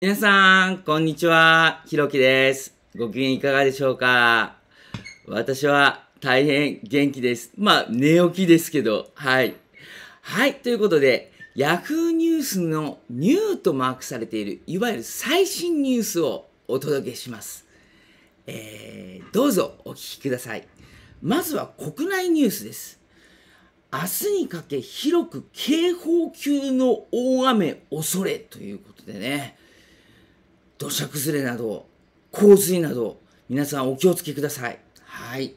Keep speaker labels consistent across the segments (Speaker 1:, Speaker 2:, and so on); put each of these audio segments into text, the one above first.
Speaker 1: 皆さん、こんにちは。ひろきです。ご機嫌いかがでしょうか私は大変元気です。まあ、寝起きですけど、はい。はい、ということで、Yahoo ニュースのニューとマークされている、いわゆる最新ニュースをお届けします。えー、どうぞお聞きください。まずは国内ニュースです。明日にかけ広く警報級の大雨恐れということでね。土砂崩れなど、洪水など、皆さんお気をつけください。はい。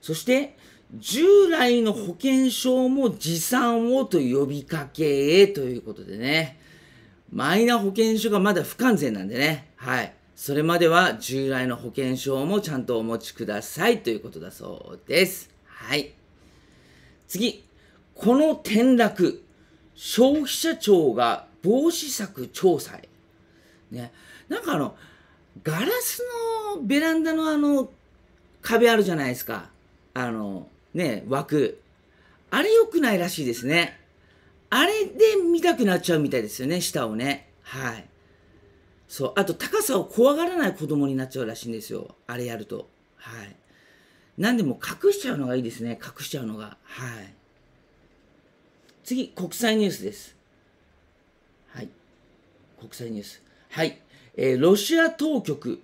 Speaker 1: そして、従来の保険証も持参をと呼びかけへということでね。マイナ保険証がまだ不完全なんでね。はい。それまでは従来の保険証もちゃんとお持ちくださいということだそうです。はい。次。この転落、消費者庁が防止策調査へ。ね。なんかあの、ガラスのベランダのあの、壁あるじゃないですか。あの、ね、枠。あれ良くないらしいですね。あれで見たくなっちゃうみたいですよね、下をね。はい。そう。あと、高さを怖がらない子供になっちゃうらしいんですよ。あれやると。はい。なんでも隠しちゃうのがいいですね。隠しちゃうのが。はい。次、国際ニュースです。はい。国際ニュース。はい、えー、ロシア当局、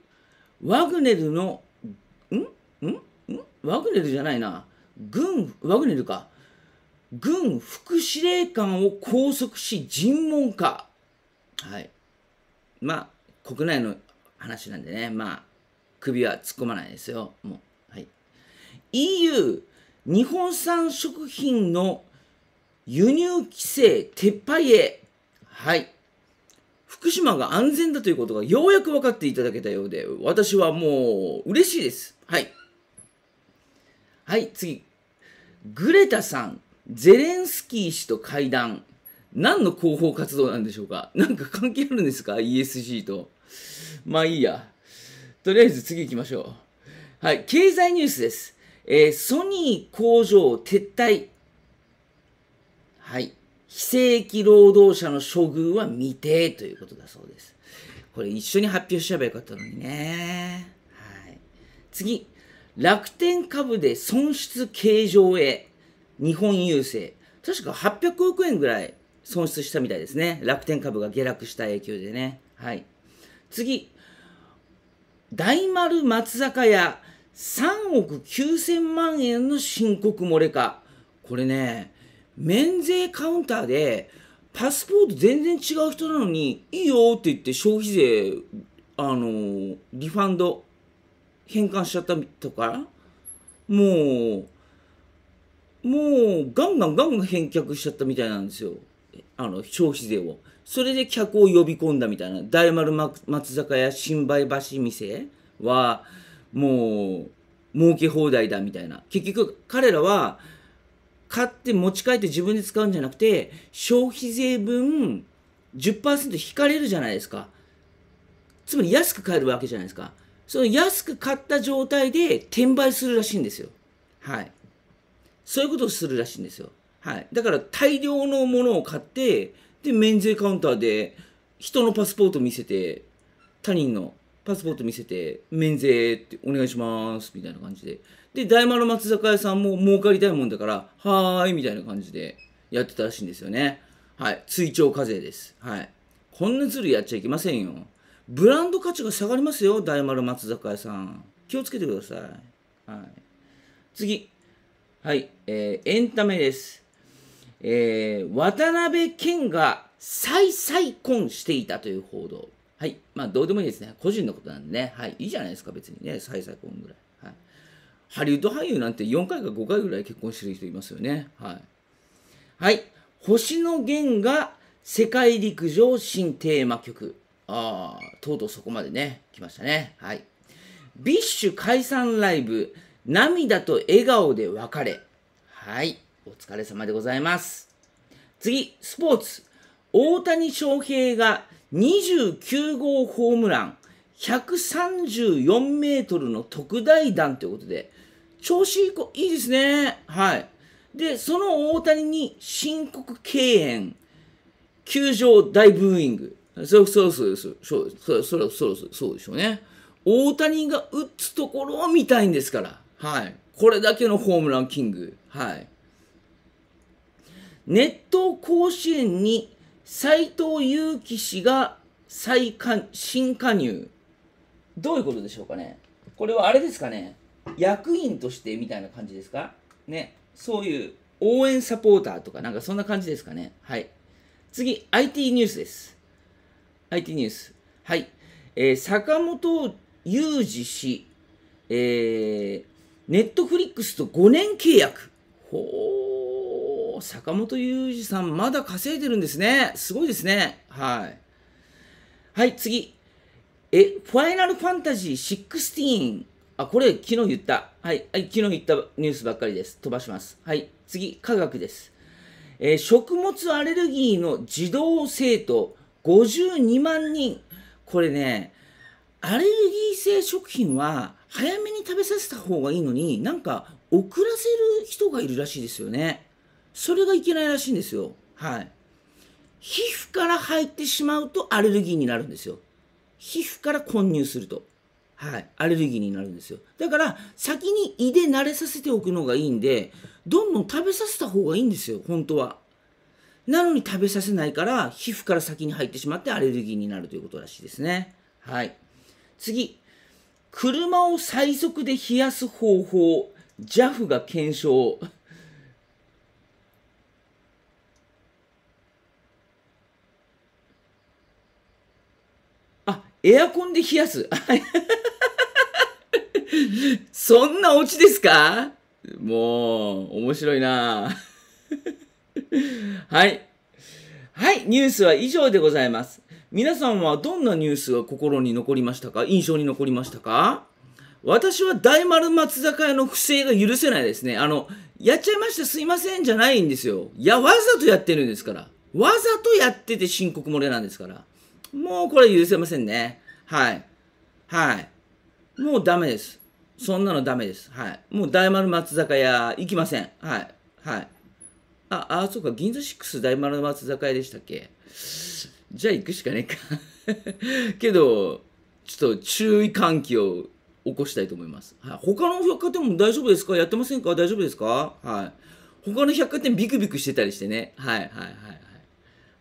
Speaker 1: ワグネルの、んんんワグネルじゃないな、軍、ワグネルか、軍副司令官を拘束し尋問か。はい。まあ、国内の話なんでね、まあ、首は突っ込まないですよ、もう。はい。EU、日本産食品の輸入規制撤廃へ。はい。福島が安全だということがようやく分かっていただけたようで、私はもう嬉しいです。はい。はい、次。グレタさん、ゼレンスキー氏と会談。何の広報活動なんでしょうかなんか関係あるんですか ?ESG と。まあいいや。とりあえず次行きましょう。はい、経済ニュースです。えー、ソニー工場撤退。はい。非正規労働者の処遇は未定ということだそうです。これ一緒に発表しちゃえばよかったのにね。はい、次。楽天株で損失計上へ。日本郵政。確か800億円ぐらい損失したみたいですね。楽天株が下落した影響でね。はい。次。大丸松坂屋3億9000万円の申告漏れか。これね、免税カウンターで、パスポート全然違う人なのに、いいよって言って消費税、あのー、リファンド、返還しちゃったとか、もう、もう、ガンガンガンガン返却しちゃったみたいなんですよ。あの、消費税を。それで客を呼び込んだみたいな。大丸松坂屋新梅橋店は、もう、儲け放題だみたいな。結局、彼らは、買って持ち帰って自分で使うんじゃなくて、消費税分10%引かれるじゃないですか。つまり安く買えるわけじゃないですか。その安く買った状態で転売するらしいんですよ。はい。そういうことをするらしいんですよ。はい。だから大量のものを買って、で、免税カウンターで人のパスポート見せて、他人のパスポート見せて免税ってお願いしますみたいな感じでで大丸松坂屋さんも儲かりたいもんだからはーいみたいな感じでやってたらしいんですよねはい追徴課税ですはいこんなズルやっちゃいけませんよブランド価値が下がりますよ大丸松坂屋さん気をつけてください、はい、次はい、えー、エンタメですえー、渡辺謙が再再婚していたという報道はい。まあ、どうでもいいですね。個人のことなんでね。はい。いいじゃないですか、別にね。再々婚ぐらい。はい。ハリウッド俳優なんて4回か5回ぐらい結婚してる人いますよね。はい。はい。星野源が世界陸上新テーマ曲。ああ、とうとうそこまでね、来ましたね。はい。ビッシュ解散ライブ、涙と笑顔で別れ。はい。お疲れ様でございます。次、スポーツ。大谷翔平が29号ホームラン、134メートルの特大弾ということで、調子いいいいですね。はい。で、その大谷に申告敬遠、球場大ブーイング。そうそうそうそうそうそうそうそうそうでしょうね。大谷が打つところを見たいんですから。はい。これだけのホームランキング。はい。熱湯甲子園に斎藤佑樹氏が再加新加入。どういうことでしょうかねこれはあれですかね役員としてみたいな感じですかね。そういう応援サポーターとかなんかそんな感じですかね。はい。次、IT ニュースです。IT ニュース。はい。えー、坂本雄二氏、えー、ネットフリックスと5年契約。ほ坂本裕二さん、まだ稼いでるんですね。すごいですね。はい。はい、次。え、ファイナルファンタジー16。あ、これ、昨日言った。はい、はい、昨日言ったニュースばっかりです。飛ばします。はい、次、科学です。えー、食物アレルギーの児童生徒52万人。これね、アレルギー性食品は早めに食べさせた方がいいのに、なんか遅らせる人がいるらしいですよね。それがいけないらしいんですよ。はい。皮膚から入ってしまうとアレルギーになるんですよ。皮膚から混入すると。はい。アレルギーになるんですよ。だから、先に胃で慣れさせておくのがいいんで、どんどん食べさせた方がいいんですよ、本当は。なのに食べさせないから、皮膚から先に入ってしまってアレルギーになるということらしいですね。はい。次。車を最速で冷やす方法、JAF が検証。エアコンで冷やす。そんなオチですかもう、面白いなはい。はい、ニュースは以上でございます。皆さんはどんなニュースが心に残りましたか印象に残りましたか私は大丸松坂屋の不正が許せないですね。あの、やっちゃいましたすいませんじゃないんですよ。いや、わざとやってるんですから。わざとやってて申告漏れなんですから。もうこれ許せませんね。はい。はい。もうダメです。そんなのダメです。はい。もう大丸松坂屋行きません。はい。はい。あ、あ、そうか、銀座6大丸松坂屋でしたっけじゃあ行くしかねえか けど、ちょっと注意喚起を起こしたいと思います。はい、他の百貨店も大丈夫ですかやってませんか大丈夫ですかはい。他の百貨店ビクビクしてたりしてね。はい、はい、はい、はい。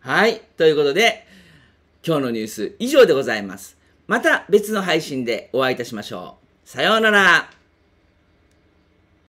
Speaker 1: はい、ということで、今日のニュース以上でございます。また別の配信でお会いいたしましょう。さようなら。